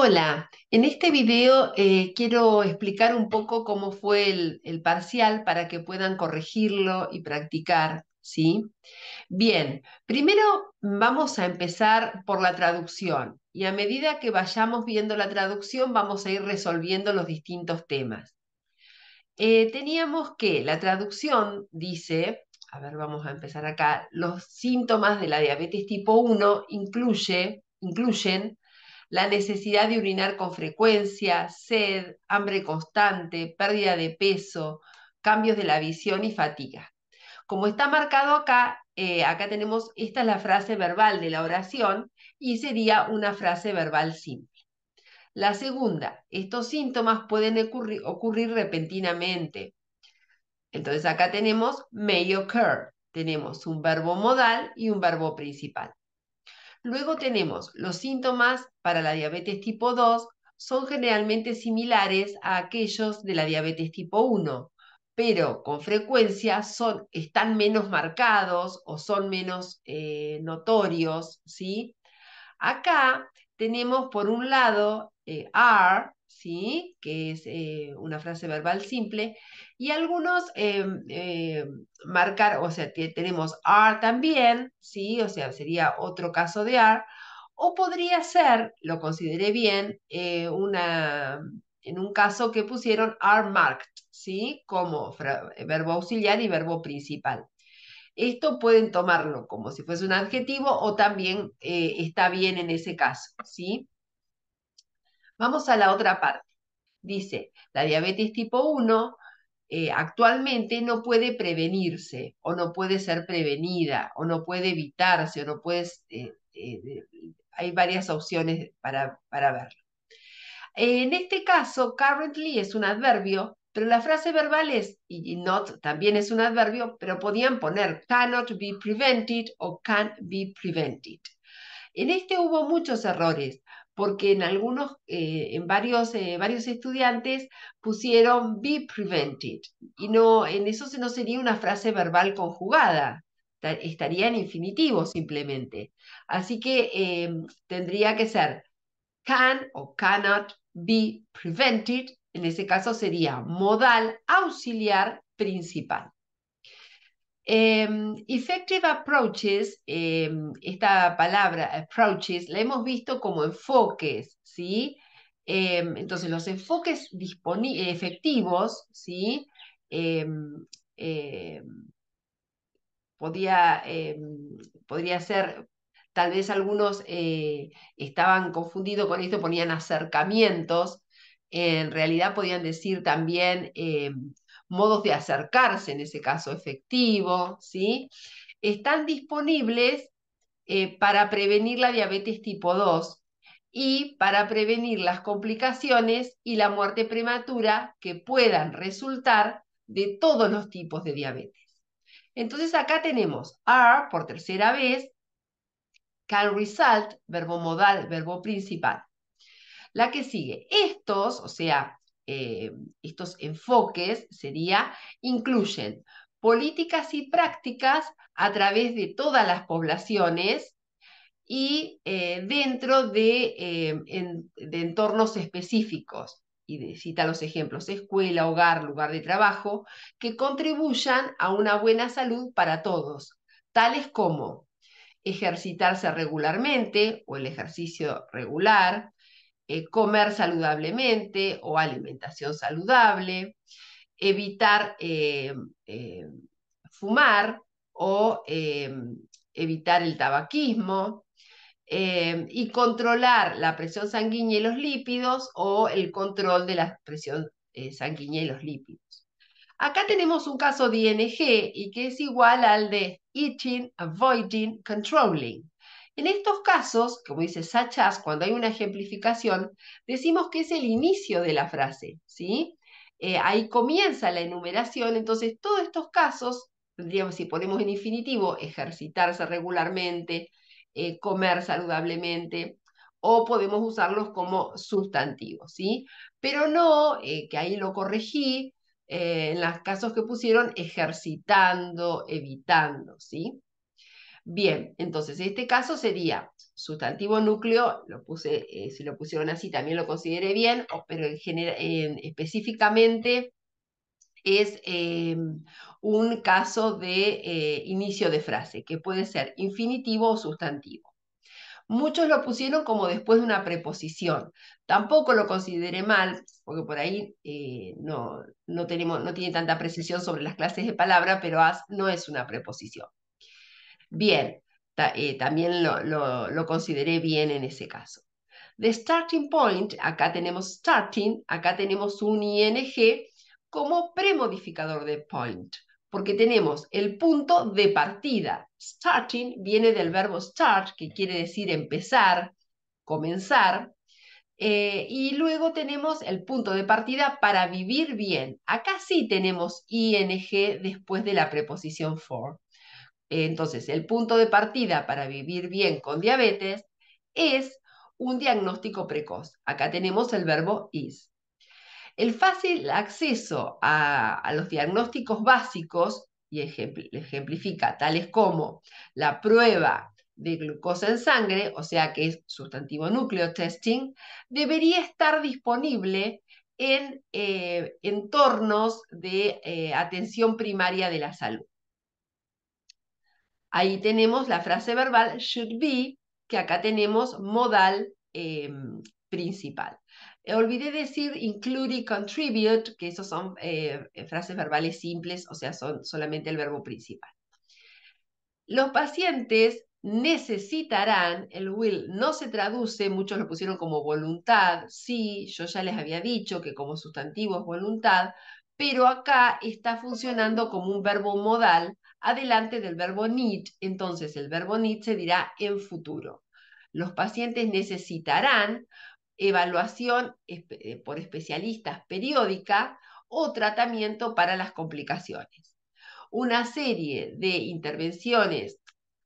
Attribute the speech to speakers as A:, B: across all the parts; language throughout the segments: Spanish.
A: Hola, en este video eh, quiero explicar un poco cómo fue el, parcial para que puedan corregirlo y practicar, ¿sí? Bien, primero vamos a empezar por la traducción y a medida que vayamos viendo la traducción vamos a ir resolviendo los distintos temas. Eh, teníamos que la traducción dice, a ver, vamos a empezar acá, los síntomas de la diabetes tipo 1 incluyen la necesidad de urinar con frecuencia, sed, hambre constante, pérdida de peso, cambios de la visión y fatiga. Como está marcado acá, eh, acá tenemos, esta es la frase verbal de la oración y sería una frase verbal simple. La segunda, estos síntomas pueden ocurrir, ocurrir repentinamente. Entonces acá tenemos may occur, tenemos un verbo modal y un verbo principal. Luego tenemos los síntomas para la diabetes tipo 2 son generalmente similares a aquellos de la diabetes tipo 1, pero con frecuencia están menos marcados o son menos eh, notorios, ¿sí? Acá tenemos por un lado eh, R, ¿sí? que es eh, una frase verbal simple, y algunos eh, eh, marcar, o sea, tenemos are también, ¿sí? o sea, sería otro caso de are, o podría ser, lo consideré bien, en un caso que pusieron are marked, ¿sí? como verbo auxiliar y verbo principal. Esto pueden tomarlo como si fuese un adjetivo o también está bien en ese caso, ¿sí? Vamos a la otra parte. Dice, la diabetes tipo 1 eh, actualmente no puede prevenirse o no puede ser prevenida o no puede evitarse o no puede... Eh, eh, hay varias opciones para, para verlo. En este caso, currently es un adverbio, pero la frase verbal es, y not también es un adverbio, pero podían poner cannot be prevented o can't be prevented. En este hubo muchos errores, porque en algunos, eh, en varios, eh, varios estudiantes pusieron be prevented, y no, en eso no sería una frase verbal conjugada, estaría en infinitivo simplemente. Así que eh, tendría que ser can o cannot be prevented, en ese caso sería modal auxiliar principal. Em, effective approaches, em, esta palabra approaches, la hemos visto como enfoques, ¿sí? Em, entonces, los enfoques efectivos, ¿sí? podía, podría ser, tal vez algunos eh, estaban confundidos con esto, ponían acercamientos, en realidad podían decir también modos de acercarse, en ese caso efectivo, ¿sí? Están disponibles eh, para prevenir la diabetes tipo 2 y para prevenir las complicaciones y la muerte prematura que puedan resultar de todos los tipos de diabetes. Entonces acá tenemos are por tercera vez, can result, verbo modal, verbo principal. La que sigue, estos, o sea, eh, estos enfoques sería, incluyen políticas y prácticas a través de todas las poblaciones y eh, dentro eh, de, entornos específicos, y cita los ejemplos, escuela, hogar, lugar de trabajo, que contribuyan a una buena salud para todos, tales como ejercitarse regularmente o el ejercicio regular, eh, comer saludablemente o alimentación saludable, evitar eh, eh, fumar o evitar el tabaquismo y controlar la presión sanguínea y los lípidos o el control de la presión sanguínea y los lípidos. Acá tenemos un caso de ING y que es igual al de Eating, Avoiding, Controlling. En estos casos, como dice Sachas, cuando hay una ejemplificación, decimos que es el inicio de la frase, ¿sí? Eh, ahí comienza la enumeración, entonces todos estos casos, digamos, si ponemos en infinitivo, ejercitarse regularmente, eh, comer saludablemente, o podemos usarlos como sustantivos, ¿sí? Pero no, eh, que ahí lo corregí, en los casos que pusieron, ejercitando, evitando, ¿sí? Bien, entonces este caso sería sustantivo núcleo, lo puse, eh, si lo pusieron así también lo consideré bien, pero en específicamente es eh, un caso de eh, inicio de frase, que puede ser infinitivo o sustantivo. Muchos lo pusieron como después de una preposición. Tampoco lo consideré mal, porque por ahí no, tenemos, no tiene tanta precisión sobre las clases de palabra, pero no es una preposición bien. Eh, también lo, consideré bien en ese caso. De starting point, acá tenemos starting, acá tenemos un ing como premodificador de point, porque tenemos el punto de partida. Starting viene del verbo start, que quiere decir empezar, comenzar, eh, y luego tenemos el punto de partida para vivir bien. Acá sí tenemos ing después de la preposición for. Entonces, el punto de partida para vivir bien con diabetes es un diagnóstico precoz. Acá tenemos el verbo is. El fácil acceso a, los diagnósticos básicos, y ejemplifica tales como la prueba de glucosa en sangre, o sea que es sustantivo núcleo testing, debería estar disponible en eh, entornos de eh, atención primaria de la salud. Ahí tenemos la frase verbal should be, que acá tenemos modal em, principal. Eh, olvidé decir include y contribute, que esos son eh, frases verbales simples, o sea, son solamente el verbo principal. Los pacientes necesitarán, el will no se traduce, muchos lo pusieron como voluntad, sí, yo ya les había dicho que como sustantivo es voluntad, pero acá está funcionando como un verbo modal adelante del verbo need, entonces el verbo need se dirá en futuro. Los pacientes necesitarán evaluación eh, por especialistas periódica o tratamiento para las complicaciones. Una serie de intervenciones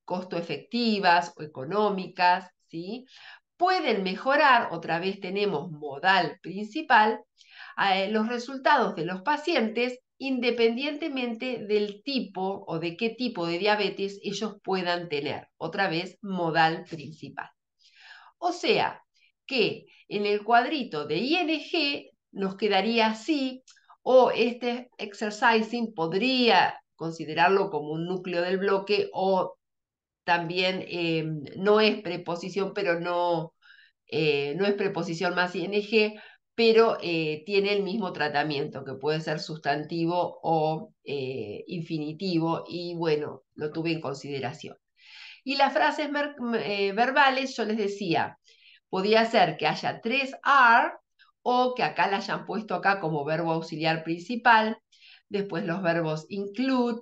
A: costo efectivas o económicas, ¿sí? Pueden mejorar, otra vez tenemos modal principal, eh, los resultados de los pacientes independientemente del tipo o de qué tipo de diabetes ellos puedan tener. Otra vez, modal principal. O sea, que en el cuadrito de ING nos quedaría así, o este exercising podría considerarlo como un núcleo del bloque o también eh, no es preposición, pero no, eh, no es preposición más ING, pero eh, tiene el mismo tratamiento, que puede ser sustantivo o eh, infinitivo, y bueno, lo tuve en consideración. Y las frases eh, verbales, yo les decía, podía ser que haya tres are, o que acá la hayan puesto acá como verbo auxiliar principal, después los verbos include,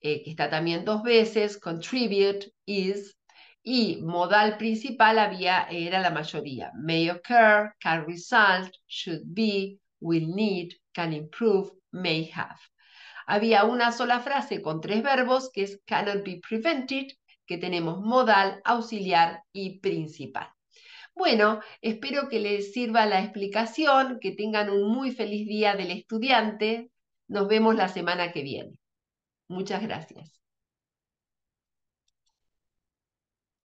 A: que está también dos veces, contribute, is, y modal principal había, era la mayoría. May occur, can result, should be, will need, can improve, may have. Había una sola frase con tres verbos que es cannot be prevented, que tenemos modal, auxiliar y principal. Bueno, espero que les sirva la explicación, que tengan un muy feliz día del estudiante. Nos vemos la semana que viene. Muchas gracias.